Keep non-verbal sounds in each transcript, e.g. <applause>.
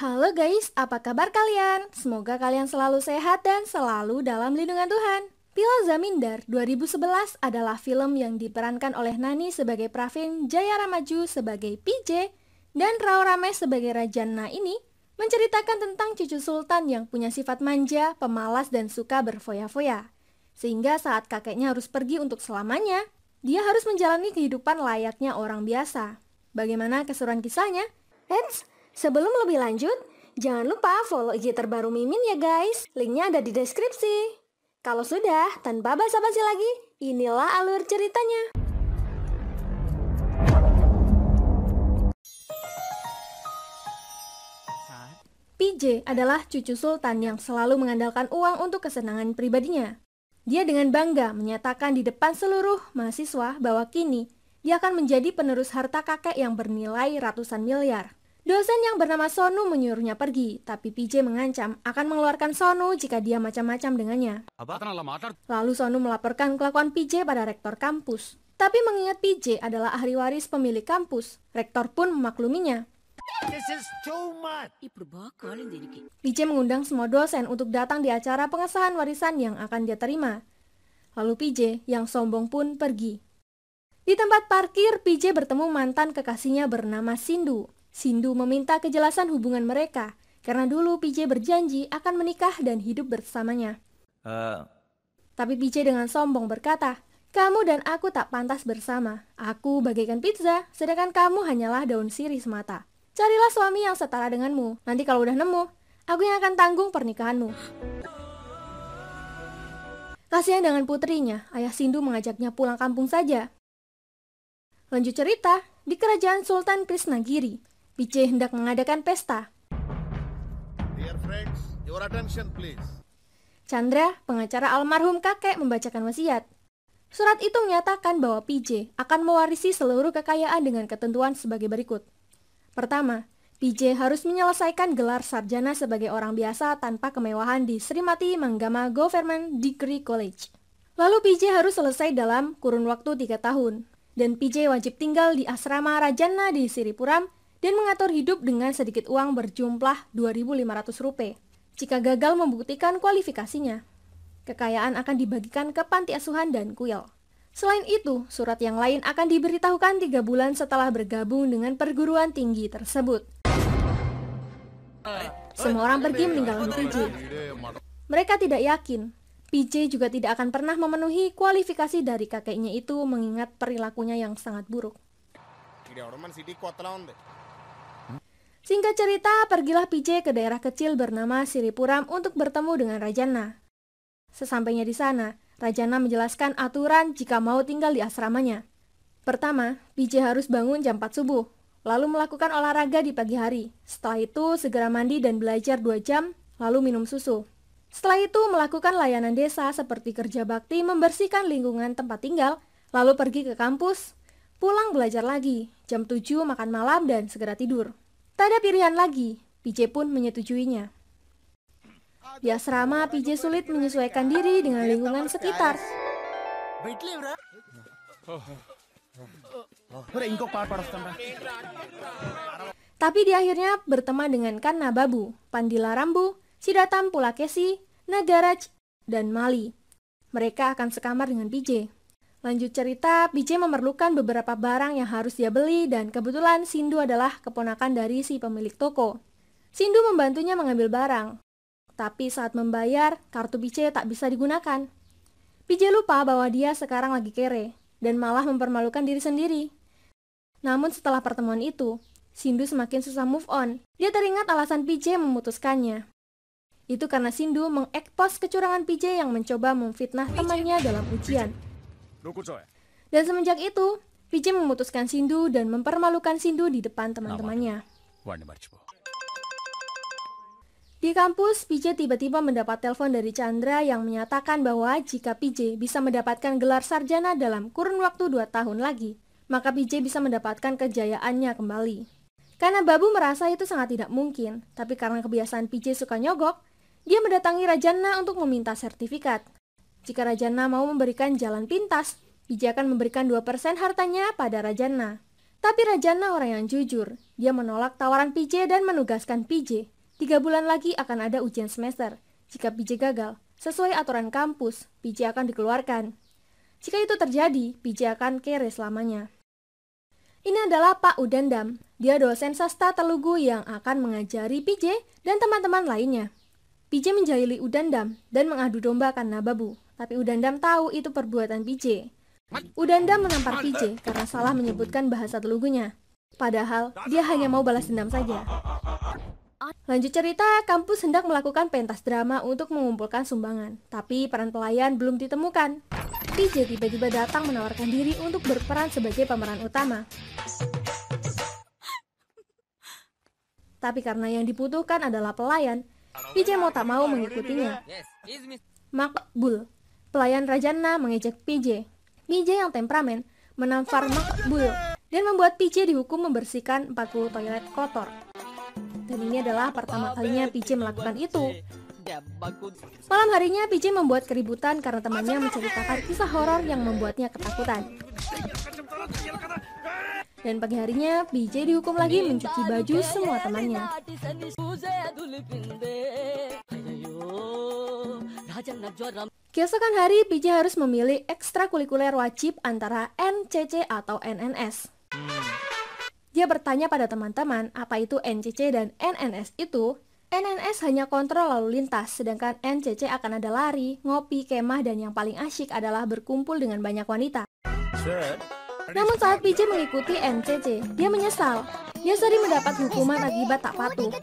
Halo guys, apa kabar kalian? Semoga kalian selalu sehat dan selalu dalam lindungan Tuhan. Pila Zamindar 2011 adalah film yang diperankan oleh Nani sebagai Pravin, Jaya Ramaju sebagai PJ, dan Rao Rame sebagai Rajana ini menceritakan tentang cucu sultan yang punya sifat manja, pemalas, dan suka berfoya-foya. Sehingga saat kakeknya harus pergi untuk selamanya, dia harus menjalani kehidupan layaknya orang biasa. Bagaimana keseruan kisahnya? Let's Sebelum lebih lanjut, jangan lupa follow IG terbaru Mimin ya guys. Linknya ada di deskripsi. Kalau sudah, tanpa basa-basi lagi, inilah alur ceritanya. PJ adalah cucu sultan yang selalu mengandalkan uang untuk kesenangan pribadinya. Dia dengan bangga menyatakan di depan seluruh mahasiswa bahwa kini dia akan menjadi penerus harta kakek yang bernilai ratusan miliar. Dosen yang bernama Sonu menyuruhnya pergi, tapi PJ mengancam akan mengeluarkan Sonu jika dia macam-macam dengannya. Lalu Sonu melaporkan kelakuan PJ pada rektor kampus. Tapi mengingat PJ adalah ahli waris pemilik kampus, rektor pun memakluminya. PJ mengundang semua dosen untuk datang di acara pengesahan warisan yang akan dia terima. Lalu PJ yang sombong pun pergi. Di tempat parkir, PJ bertemu mantan kekasihnya bernama Sindu. Sindu meminta kejelasan hubungan mereka karena dulu PJ berjanji akan menikah dan hidup bersamanya. Uh. Tapi PJ dengan sombong berkata, kamu dan aku tak pantas bersama. Aku bagaikan pizza, sedangkan kamu hanyalah daun sirih semata. Carilah suami yang setara denganmu. Nanti kalau udah nemu, aku yang akan tanggung pernikahanmu. Kasihan dengan putrinya, ayah Sindu mengajaknya pulang kampung saja. Lanjut cerita, di kerajaan Sultan Krisnagiri, PJ hendak mengadakan pesta. Dear friends, your attention please. Chandra, pengacara almarhum kakek, membacakan wasiat. Surat itu menyatakan bahwa PJ akan mewarisi seluruh kekayaan dengan ketentuan sebagai berikut. Pertama, PJ harus menyelesaikan gelar sarjana sebagai orang biasa tanpa kemewahan di Srimati Manggama Government Degree College. Lalu PJ harus selesai dalam kurun waktu 3 tahun. Dan PJ wajib tinggal di asrama Rajana di Siripuram dan mengatur hidup dengan sedikit uang berjumlah 2.500 rupiah jika gagal membuktikan kualifikasinya. Kekayaan akan dibagikan ke panti asuhan dan kuil. Selain itu, surat yang lain akan diberitahukan tiga bulan setelah bergabung dengan perguruan tinggi tersebut. Semua orang pergi meninggalkan PJ. Mereka tidak yakin. PJ juga tidak akan pernah memenuhi kualifikasi dari kakeknya itu mengingat perilakunya yang sangat buruk. Singkat cerita, pergilah PJ ke daerah kecil bernama Siripuram untuk bertemu dengan Rajana. Sesampainya di sana, Rajana menjelaskan aturan jika mau tinggal di asramanya. Pertama, PJ harus bangun jam 4 subuh, lalu melakukan olahraga di pagi hari. Setelah itu, segera mandi dan belajar 2 jam, lalu minum susu. Setelah itu, melakukan layanan desa seperti kerja bakti membersihkan lingkungan tempat tinggal, lalu pergi ke kampus, pulang belajar lagi, jam 7 makan malam dan segera tidur. Tak ada pilihan lagi, PJ pun menyetujuinya. Di ya, asrama, PJ sulit menyesuaikan diri dengan lingkungan sekitar. Tapi di akhirnya berteman dengan Babu, Pandila Rambu, Sidatam Pulakesi, Nagaraj, dan Mali. Mereka akan sekamar dengan PJ. Lanjut cerita, BJ memerlukan beberapa barang yang harus dia beli dan kebetulan Sindu adalah keponakan dari si pemilik toko. Sindu membantunya mengambil barang. Tapi saat membayar, kartu BJ tak bisa digunakan. BJ lupa bahwa dia sekarang lagi kere dan malah mempermalukan diri sendiri. Namun setelah pertemuan itu, Sindu semakin susah move on. Dia teringat alasan PJ memutuskannya. Itu karena Sindu mengekspos kecurangan PJ yang mencoba memfitnah temannya dalam ujian. Dan semenjak itu, Vijay memutuskan Sindu dan mempermalukan Sindu di depan teman-temannya. Di kampus, PJ tiba-tiba mendapat telepon dari Chandra yang menyatakan bahwa jika PJ bisa mendapatkan gelar sarjana dalam kurun waktu 2 tahun lagi, maka PJ bisa mendapatkan kejayaannya kembali. Karena Babu merasa itu sangat tidak mungkin, tapi karena kebiasaan PJ suka nyogok, dia mendatangi Rajana untuk meminta sertifikat. Jika Rajana mau memberikan jalan pintas, akan memberikan 2% hartanya pada Rajana. Tapi Rajana orang yang jujur, dia menolak tawaran PJ dan menugaskan PJ. Tiga bulan lagi akan ada ujian semester. Jika PJ gagal, sesuai aturan kampus, PJ akan dikeluarkan. Jika itu terjadi, PJ akan kere selamanya. Ini adalah Pak Udendam. Dia dosen sasta Telugu yang akan mengajari PJ dan teman-teman lainnya. PJ menjahili Udendam dan mengadu domba karena babu tapi Udandam tahu itu perbuatan PJ. Udandam menampar PJ karena salah menyebutkan bahasa Telugunya. Padahal dia hanya mau balas dendam saja. Lanjut cerita, kampus hendak melakukan pentas drama untuk mengumpulkan sumbangan, tapi peran pelayan belum ditemukan. PJ tiba-tiba datang menawarkan diri untuk berperan sebagai pemeran utama. Tapi karena yang dibutuhkan adalah pelayan, PJ mau tak mau mengikutinya. Makbul Pelayan Rajana mengejek PJ. PJ yang temperamen menampar Makbul dan membuat PJ dihukum membersihkan 40 toilet kotor. Dan ini adalah pertama kalinya PJ melakukan itu. Malam harinya PJ membuat keributan karena temannya menceritakan kisah horor yang membuatnya ketakutan. Dan pagi harinya, PJ dihukum lagi mencuci baju semua temannya. Keesokan hari, PJ harus memilih ekstrakurikuler wajib antara NCC atau NNS. Dia bertanya pada teman-teman apa itu NCC dan NNS itu. NNS hanya kontrol lalu lintas, sedangkan NCC akan ada lari, ngopi, kemah, dan yang paling asyik adalah berkumpul dengan banyak wanita. Namun saat PJ mengikuti NCC, dia menyesal. Dia sering mendapat hukuman akibat tak patuh.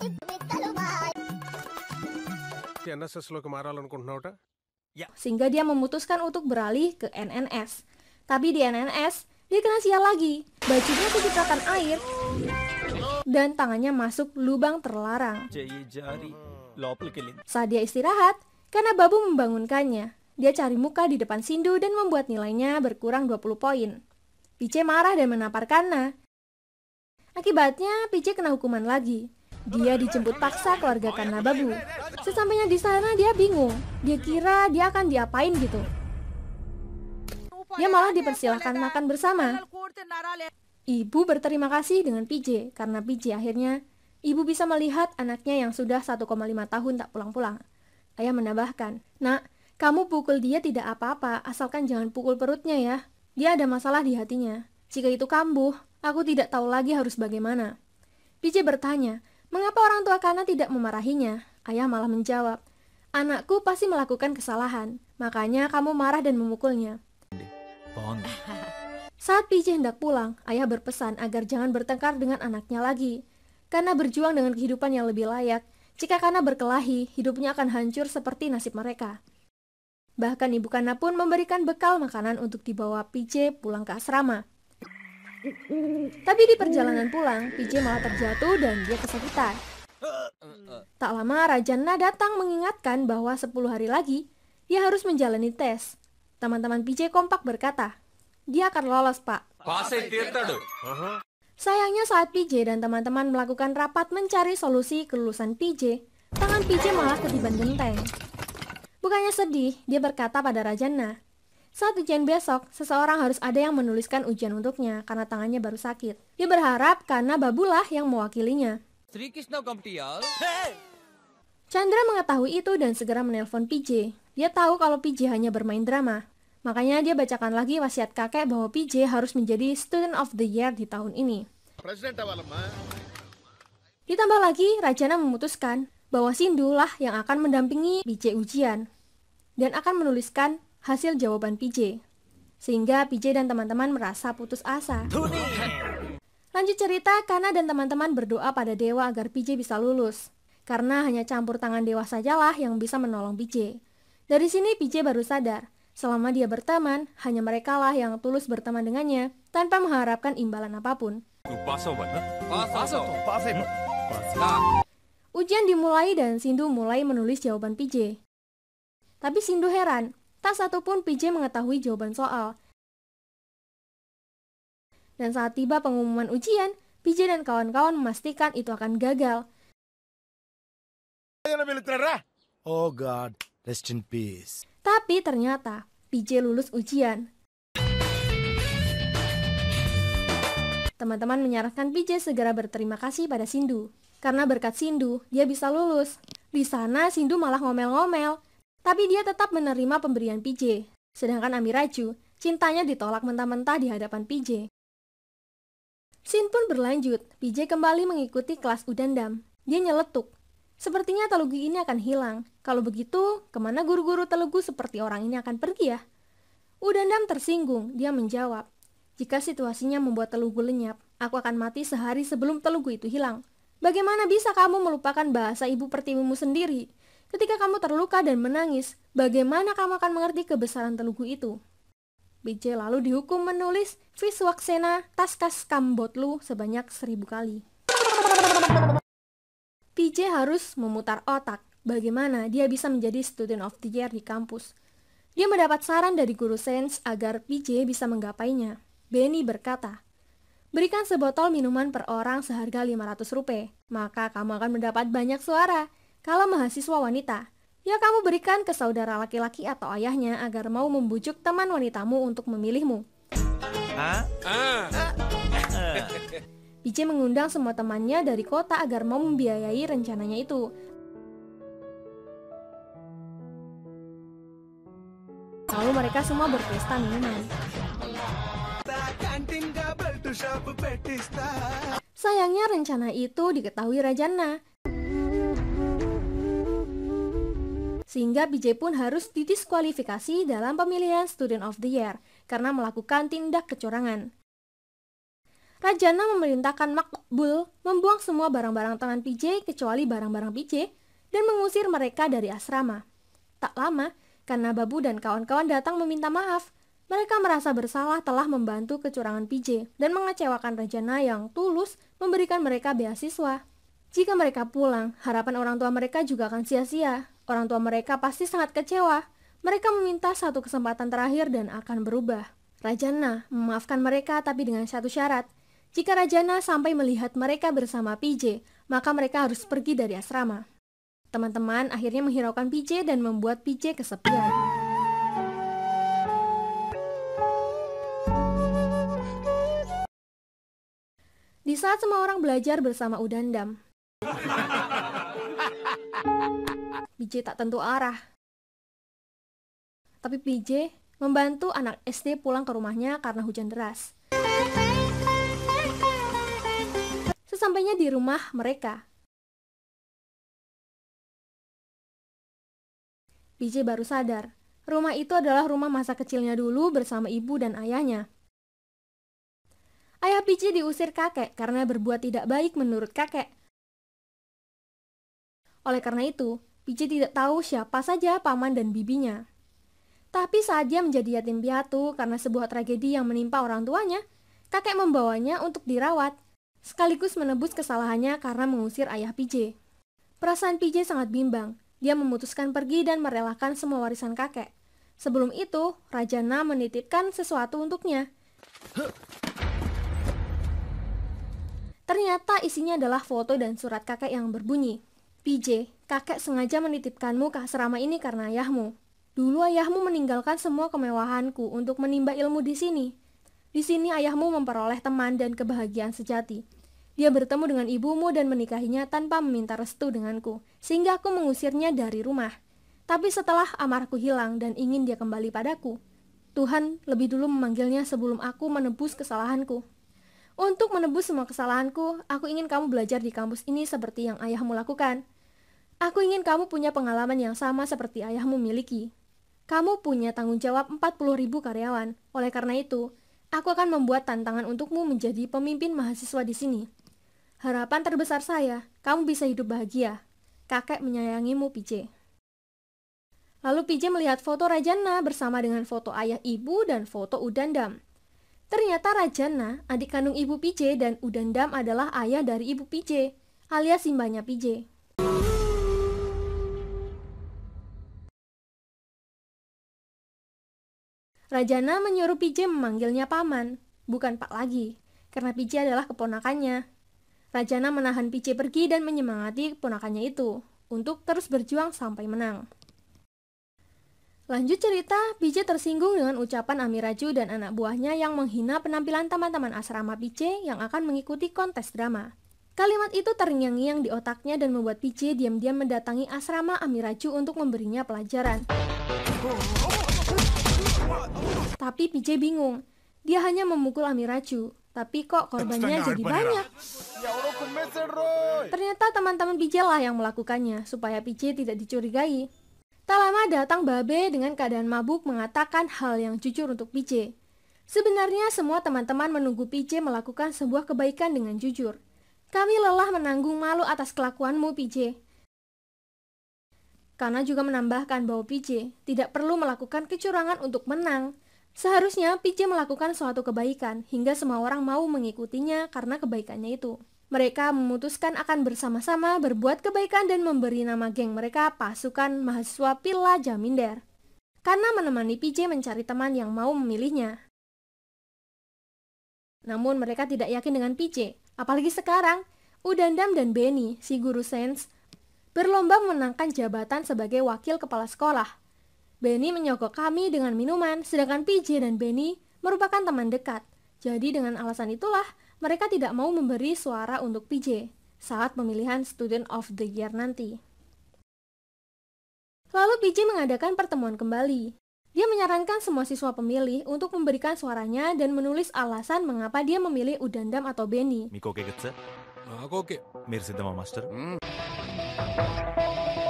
Ya. Sehingga dia memutuskan untuk beralih ke NNS. Tapi di NNS, dia kena sial lagi. Bajunya kecipratan air dan tangannya masuk lubang terlarang. Saat dia istirahat, karena babu membangunkannya, dia cari muka di depan Sindu dan membuat nilainya berkurang 20 poin. Pice marah dan menaparkannya. Kana. Akibatnya, Pice kena hukuman lagi. Dia dijemput paksa keluarga karena babu. Sesampainya di sana dia bingung. Dia kira dia akan diapain gitu. Dia malah dipersilahkan makan bersama. Ibu berterima kasih dengan PJ karena PJ akhirnya ibu bisa melihat anaknya yang sudah 1,5 tahun tak pulang-pulang. Ayah menambahkan, "Nak, kamu pukul dia tidak apa-apa, asalkan jangan pukul perutnya ya. Dia ada masalah di hatinya. Jika itu kambuh, aku tidak tahu lagi harus bagaimana." PJ bertanya, Mengapa orang tua Kana tidak memarahinya? Ayah malah menjawab, Anakku pasti melakukan kesalahan, makanya kamu marah dan memukulnya. Saat PJ hendak pulang, ayah berpesan agar jangan bertengkar dengan anaknya lagi. Karena berjuang dengan kehidupan yang lebih layak, jika Kana berkelahi, hidupnya akan hancur seperti nasib mereka. Bahkan ibu Kana pun memberikan bekal makanan untuk dibawa PJ pulang ke asrama. Tapi di perjalanan pulang, PJ malah terjatuh dan dia kesakitan. Tak lama Raja datang mengingatkan bahwa 10 hari lagi dia harus menjalani tes. Teman-teman PJ kompak berkata, dia akan lolos pak. Sayangnya saat PJ dan teman-teman melakukan rapat mencari solusi kelulusan PJ, tangan PJ malah ketiban genteng. Bukannya sedih, dia berkata pada Rajana, saat ujian besok, seseorang harus ada yang menuliskan ujian untuknya karena tangannya baru sakit. Dia berharap karena babulah yang mewakilinya. Chandra mengetahui itu dan segera menelpon PJ. Dia tahu kalau PJ hanya bermain drama. Makanya dia bacakan lagi wasiat kakek bahwa PJ harus menjadi Student of the Year di tahun ini. Ditambah lagi, Rajana memutuskan bahwa Sindulah yang akan mendampingi PJ ujian dan akan menuliskan hasil jawaban PJ. Sehingga PJ dan teman-teman merasa putus asa. Lanjut cerita, Kana dan teman-teman berdoa pada dewa agar PJ bisa lulus. Karena hanya campur tangan dewa sajalah yang bisa menolong PJ. Dari sini PJ baru sadar, selama dia berteman, hanya mereka lah yang tulus berteman dengannya tanpa mengharapkan imbalan apapun. Ujian dimulai dan Sindu mulai menulis jawaban PJ. Tapi Sindu heran, Tak satupun PJ mengetahui jawaban soal. Dan saat tiba pengumuman ujian, PJ dan kawan-kawan memastikan itu akan gagal. Ah. Oh God, rest in peace. Tapi ternyata PJ lulus ujian. Teman-teman menyarankan PJ segera berterima kasih pada Sindu. Karena berkat Sindu, dia bisa lulus. Di sana, Sindu malah ngomel-ngomel. Tapi dia tetap menerima pemberian PJ. Sedangkan Amiraju, cintanya ditolak mentah-mentah di hadapan PJ. Sin pun berlanjut, PJ kembali mengikuti kelas Udandam. Dia nyeletuk. Sepertinya telugu ini akan hilang. Kalau begitu, kemana guru-guru telugu seperti orang ini akan pergi ya? Udandam tersinggung, dia menjawab. Jika situasinya membuat telugu lenyap, aku akan mati sehari sebelum telugu itu hilang. Bagaimana bisa kamu melupakan bahasa ibu pertiwimu sendiri? Ketika kamu terluka dan menangis, bagaimana kamu akan mengerti kebesaran telugu itu? BJ lalu dihukum menulis Viswaksena Taskas Kambotlu sebanyak seribu kali. PJ harus memutar otak bagaimana dia bisa menjadi student of the year di kampus. Dia mendapat saran dari guru Sains agar PJ bisa menggapainya. Benny berkata, Berikan sebotol minuman per orang seharga 500 rupiah, maka kamu akan mendapat banyak suara. Kalau mahasiswa wanita, ya kamu berikan ke saudara laki-laki atau ayahnya agar mau membujuk teman wanitamu untuk memilihmu. Ah? <laughs> mengundang semua temannya dari kota agar mau membiayai rencananya itu. Lalu mereka semua berpesta minuman. Sayangnya rencana itu diketahui Rajana. sehingga BJ pun harus didiskualifikasi dalam pemilihan Student of the Year karena melakukan tindak kecurangan. Rajana memerintahkan Makbul membuang semua barang-barang tangan PJ kecuali barang-barang PJ dan mengusir mereka dari asrama. Tak lama, karena Babu dan kawan-kawan datang meminta maaf, mereka merasa bersalah telah membantu kecurangan PJ dan mengecewakan Rajana yang tulus memberikan mereka beasiswa. Jika mereka pulang, harapan orang tua mereka juga akan sia-sia. Orang tua mereka pasti sangat kecewa. Mereka meminta satu kesempatan terakhir dan akan berubah. Rajana memaafkan mereka tapi dengan satu syarat. Jika Rajana sampai melihat mereka bersama PJ, maka mereka harus pergi dari asrama. Teman-teman akhirnya menghiraukan PJ dan membuat PJ kesepian. Di saat semua orang belajar bersama Udandam. <laughs> BJ tak tentu arah. Tapi BJ membantu anak SD pulang ke rumahnya karena hujan deras. Sesampainya di rumah mereka, BJ baru sadar, rumah itu adalah rumah masa kecilnya dulu bersama ibu dan ayahnya. Ayah BJ diusir kakek karena berbuat tidak baik menurut kakek. Oleh karena itu, Biji tidak tahu siapa saja paman dan bibinya. Tapi saat dia menjadi yatim piatu karena sebuah tragedi yang menimpa orang tuanya, kakek membawanya untuk dirawat, sekaligus menebus kesalahannya karena mengusir ayah PJ. Perasaan PJ sangat bimbang. Dia memutuskan pergi dan merelakan semua warisan kakek. Sebelum itu, Raja Na menitipkan sesuatu untuknya. Ternyata isinya adalah foto dan surat kakek yang berbunyi, PJ, kakek sengaja menitipkanmu ke asrama ini karena ayahmu. Dulu ayahmu meninggalkan semua kemewahanku untuk menimba ilmu di sini. Di sini ayahmu memperoleh teman dan kebahagiaan sejati. Dia bertemu dengan ibumu dan menikahinya tanpa meminta restu denganku, sehingga aku mengusirnya dari rumah. Tapi setelah amarku hilang dan ingin dia kembali padaku, Tuhan lebih dulu memanggilnya sebelum aku menebus kesalahanku. Untuk menebus semua kesalahanku, aku ingin kamu belajar di kampus ini seperti yang ayahmu lakukan. Aku ingin kamu punya pengalaman yang sama seperti ayahmu miliki. Kamu punya tanggung jawab 40 karyawan. Oleh karena itu, aku akan membuat tantangan untukmu menjadi pemimpin mahasiswa di sini. Harapan terbesar saya, kamu bisa hidup bahagia. Kakek menyayangimu, PJ. Lalu PJ melihat foto Rajana bersama dengan foto ayah ibu dan foto Udandam. Ternyata Rajana, adik kandung ibu PJ dan Udandam adalah ayah dari ibu PJ, alias simbahnya PJ. Rajana menyuruh PJ memanggilnya paman, bukan pak lagi, karena PJ adalah keponakannya. Rajana menahan PJ pergi dan menyemangati keponakannya itu untuk terus berjuang sampai menang. Lanjut cerita, Pice tersinggung dengan ucapan Amiraju dan anak buahnya yang menghina penampilan teman-teman asrama Pice yang akan mengikuti kontes drama. Kalimat itu terngiang-ngiang di otaknya dan membuat Pice diam-diam mendatangi asrama Amiraju untuk memberinya pelajaran. Tapi Pice bingung. Dia hanya memukul Amiraju, tapi kok korbannya jadi ya, banyak. Ternyata teman-teman Pice lah yang melakukannya supaya Pice tidak dicurigai. Tak lama datang Babe dengan keadaan mabuk mengatakan hal yang jujur untuk PJ. Sebenarnya semua teman-teman menunggu PJ melakukan sebuah kebaikan dengan jujur. Kami lelah menanggung malu atas kelakuanmu, PJ. Karena juga menambahkan bahwa PJ tidak perlu melakukan kecurangan untuk menang. Seharusnya PJ melakukan suatu kebaikan hingga semua orang mau mengikutinya karena kebaikannya itu. Mereka memutuskan akan bersama-sama berbuat kebaikan dan memberi nama geng mereka pasukan mahasiswa Pila Jaminder. Karena menemani PJ mencari teman yang mau memilihnya. Namun mereka tidak yakin dengan PJ, apalagi sekarang Udandam dan Benny, si guru sains, berlomba menangkan jabatan sebagai wakil kepala sekolah. Benny menyogok kami dengan minuman, sedangkan PJ dan Benny merupakan teman dekat. Jadi dengan alasan itulah, mereka tidak mau memberi suara untuk PJ saat pemilihan Student of the Year nanti. Lalu PJ mengadakan pertemuan kembali. Dia menyarankan semua siswa pemilih untuk memberikan suaranya dan menulis alasan mengapa dia memilih Udandam atau Benny. Ah, hmm.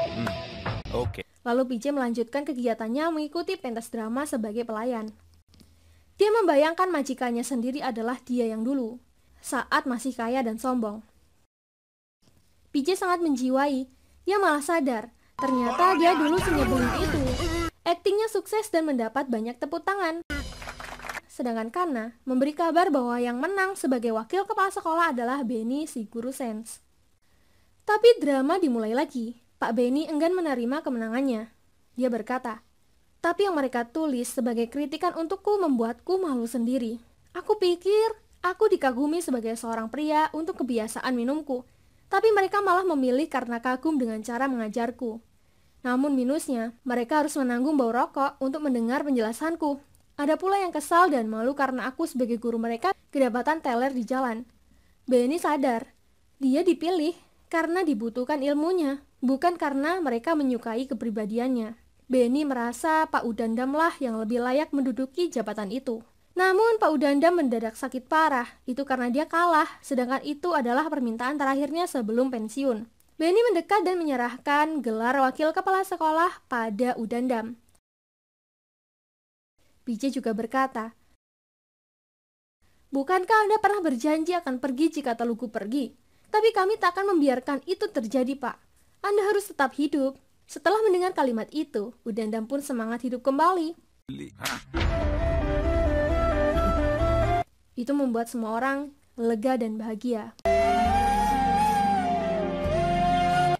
Hmm, oke. Lalu PJ melanjutkan kegiatannya mengikuti pentas drama sebagai pelayan. Dia membayangkan majikannya sendiri adalah dia yang dulu saat masih kaya dan sombong. PJ sangat menjiwai. ia malah sadar, ternyata dia dulu senyebelin itu. Aktingnya sukses dan mendapat banyak tepuk tangan. Sedangkan Kana memberi kabar bahwa yang menang sebagai wakil kepala sekolah adalah Benny si guru sense. Tapi drama dimulai lagi. Pak Benny enggan menerima kemenangannya. Dia berkata, tapi yang mereka tulis sebagai kritikan untukku membuatku malu sendiri. Aku pikir Aku dikagumi sebagai seorang pria untuk kebiasaan minumku, tapi mereka malah memilih karena kagum dengan cara mengajarku. Namun minusnya, mereka harus menanggung bau rokok untuk mendengar penjelasanku. Ada pula yang kesal dan malu karena aku sebagai guru mereka kedapatan teler di jalan. Benny sadar, dia dipilih karena dibutuhkan ilmunya, bukan karena mereka menyukai kepribadiannya. Benny merasa Pak Udandamlah lah yang lebih layak menduduki jabatan itu. Namun Pak Udanda mendadak sakit parah, itu karena dia kalah, sedangkan itu adalah permintaan terakhirnya sebelum pensiun. Beni mendekat dan menyerahkan gelar wakil kepala sekolah pada Udandam. Bije juga berkata, Bukankah Anda pernah berjanji akan pergi jika Telugu pergi? Tapi kami tak akan membiarkan itu terjadi, Pak. Anda harus tetap hidup. Setelah mendengar kalimat itu, Udandam pun semangat hidup kembali. Itu membuat semua orang lega dan bahagia.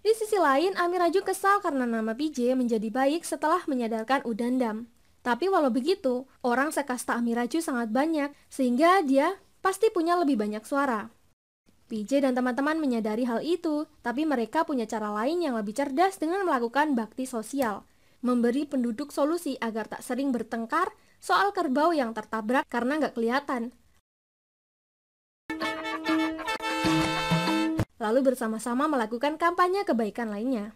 Di sisi lain, Amir Raju kesal karena nama PJ menjadi baik setelah menyadarkan Udandam. Tapi walau begitu, orang sekasta Amiraju sangat banyak, sehingga dia pasti punya lebih banyak suara. PJ dan teman-teman menyadari hal itu, tapi mereka punya cara lain yang lebih cerdas dengan melakukan bakti sosial. Memberi penduduk solusi agar tak sering bertengkar soal kerbau yang tertabrak karena nggak kelihatan, lalu bersama-sama melakukan kampanye kebaikan lainnya.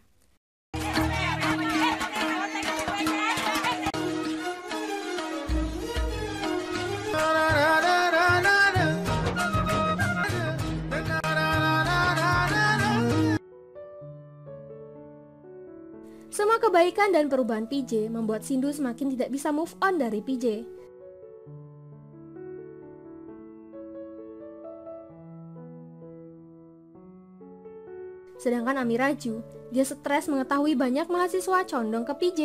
Semua kebaikan dan perubahan PJ membuat Sindu semakin tidak bisa move on dari PJ. Sedangkan Amiraju, dia stres mengetahui banyak mahasiswa condong ke PJ.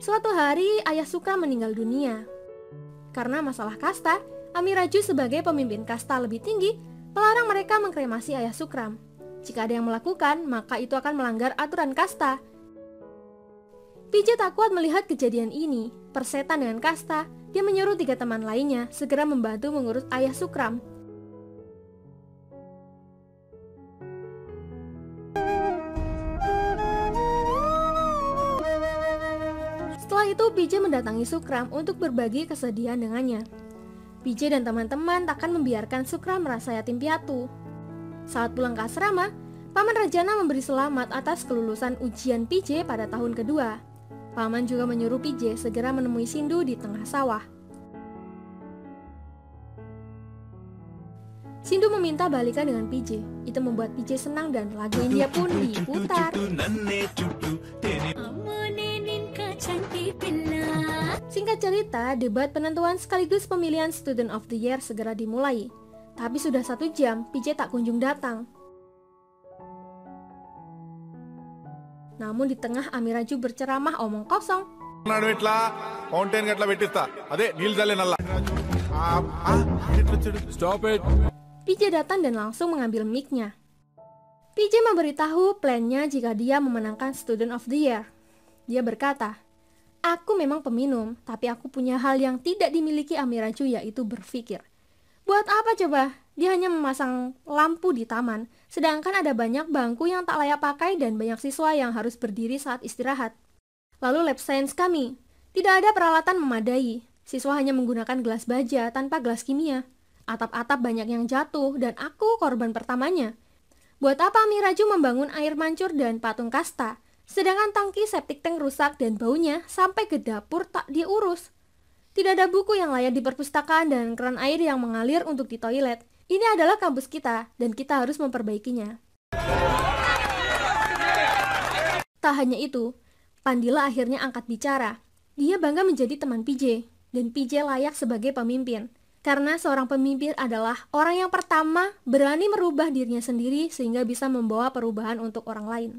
Suatu hari, ayah Suka meninggal dunia. Karena masalah kasta, Amiraju sebagai pemimpin kasta lebih tinggi melarang mereka mengkremasi ayah Sukram. Jika ada yang melakukan, maka itu akan melanggar aturan kasta. PJ tak kuat melihat kejadian ini. Persetan dengan kasta, dia menyuruh tiga teman lainnya segera membantu mengurus ayah Sukram itu PJ mendatangi Sukram untuk berbagi kesedihan dengannya. PJ dan teman-teman takkan membiarkan Sukram merasa yatim piatu. Saat pulang ke asrama, Paman Rajana memberi selamat atas kelulusan ujian PJ pada tahun kedua. Paman juga menyuruh PJ segera menemui Sindu di tengah sawah. Sindu meminta balikan dengan PJ. Itu membuat PJ senang dan lagu India pun diputar. Singkat cerita, debat penentuan sekaligus pemilihan Student of the Year segera dimulai. Tapi sudah satu jam, PJ tak kunjung datang. Namun di tengah Amiraju berceramah omong kosong. PJ datang dan langsung mengambil mic-nya. PJ memberitahu plannya jika dia memenangkan Student of the Year. Dia berkata, Aku memang peminum, tapi aku punya hal yang tidak dimiliki Amiraju yaitu berpikir. Buat apa coba? Dia hanya memasang lampu di taman, sedangkan ada banyak bangku yang tak layak pakai dan banyak siswa yang harus berdiri saat istirahat. Lalu lab science kami, tidak ada peralatan memadai. Siswa hanya menggunakan gelas baja tanpa gelas kimia. Atap-atap banyak yang jatuh dan aku korban pertamanya. Buat apa Miraju membangun air mancur dan patung kasta? Sedangkan tangki septic tank rusak dan baunya sampai ke dapur tak diurus. Tidak ada buku yang layak di perpustakaan dan keran air yang mengalir untuk di toilet. Ini adalah kampus kita dan kita harus memperbaikinya. Tak hanya itu, Pandila akhirnya angkat bicara. Dia bangga menjadi teman PJ, dan PJ layak sebagai pemimpin. Karena seorang pemimpin adalah orang yang pertama berani merubah dirinya sendiri sehingga bisa membawa perubahan untuk orang lain.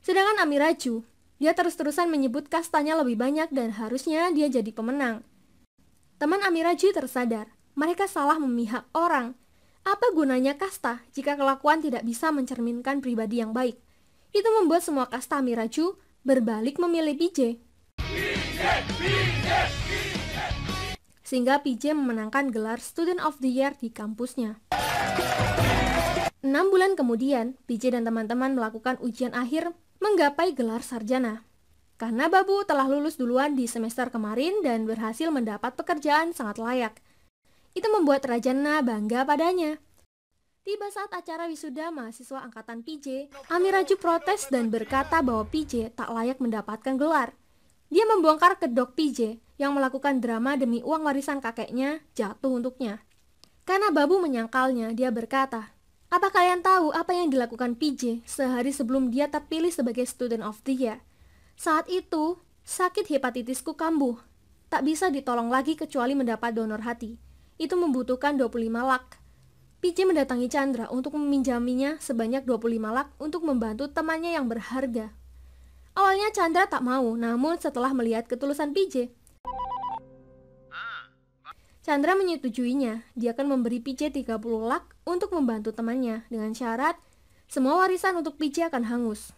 Sedangkan Amiraju, dia terus-terusan menyebut kastanya lebih banyak dan harusnya dia jadi pemenang. Teman Amiraju tersadar, mereka salah memihak orang. Apa gunanya kasta jika kelakuan tidak bisa mencerminkan pribadi yang baik? Itu membuat semua kasta Amiraju berbalik memilih PJ. Sehingga PJ memenangkan gelar Student of the Year di kampusnya. Enam bulan kemudian, PJ dan teman-teman melakukan ujian akhir menggapai gelar sarjana. Karena Babu telah lulus duluan di semester kemarin dan berhasil mendapat pekerjaan sangat layak. Itu membuat Rajana bangga padanya. Tiba saat acara wisuda mahasiswa angkatan PJ, Amiraju protes dan berkata bahwa PJ tak layak mendapatkan gelar. Dia membongkar kedok PJ yang melakukan drama demi uang warisan kakeknya jatuh untuknya. Karena Babu menyangkalnya, dia berkata, apa kalian tahu apa yang dilakukan PJ sehari sebelum dia terpilih sebagai Student of the Year? Saat itu, sakit hepatitisku kambuh. Tak bisa ditolong lagi kecuali mendapat donor hati. Itu membutuhkan 25 lak. PJ mendatangi Chandra untuk meminjaminya sebanyak 25 lak untuk membantu temannya yang berharga. Awalnya Chandra tak mau, namun setelah melihat ketulusan PJ, Chandra menyetujuinya, dia akan memberi PJ 30 lak untuk membantu temannya dengan syarat semua warisan untuk PJ akan hangus.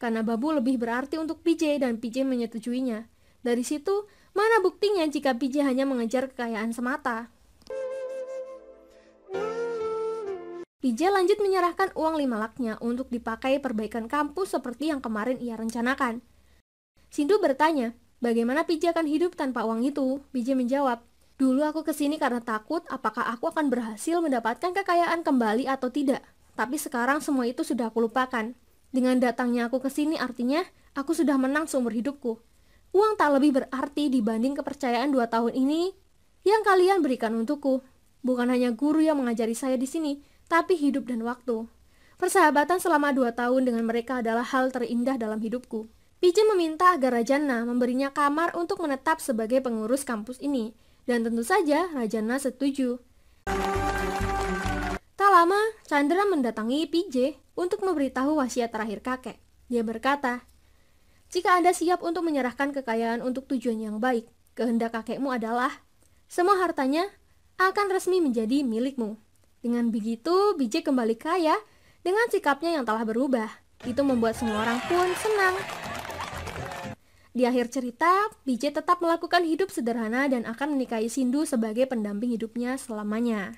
Karena Babu lebih berarti untuk PJ dan PJ menyetujuinya. Dari situ, mana buktinya jika PJ hanya mengejar kekayaan semata? PJ lanjut menyerahkan uang 5 laknya untuk dipakai perbaikan kampus seperti yang kemarin ia rencanakan. Sindu bertanya, bagaimana PJ akan hidup tanpa uang itu? PJ menjawab, Dulu aku kesini karena takut apakah aku akan berhasil mendapatkan kekayaan kembali atau tidak. Tapi sekarang semua itu sudah aku lupakan. Dengan datangnya aku kesini artinya aku sudah menang seumur hidupku. Uang tak lebih berarti dibanding kepercayaan dua tahun ini yang kalian berikan untukku. Bukan hanya guru yang mengajari saya di sini, tapi hidup dan waktu. Persahabatan selama dua tahun dengan mereka adalah hal terindah dalam hidupku. Pijin meminta agar Rajana memberinya kamar untuk menetap sebagai pengurus kampus ini. Dan tentu saja Raja na setuju. Tak lama, Chandra mendatangi PJ untuk memberitahu wasiat terakhir kakek. Dia berkata, jika Anda siap untuk menyerahkan kekayaan untuk tujuan yang baik, kehendak kakekmu adalah semua hartanya akan resmi menjadi milikmu. Dengan begitu, BJ kembali kaya dengan sikapnya yang telah berubah. Itu membuat semua orang pun senang di akhir cerita, Vijay tetap melakukan hidup sederhana dan akan menikahi Sindu sebagai pendamping hidupnya selamanya.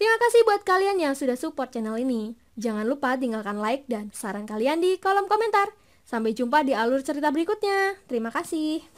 Terima kasih buat kalian yang sudah support channel ini. Jangan lupa tinggalkan like dan saran kalian di kolom komentar. Sampai jumpa di alur cerita berikutnya. Terima kasih.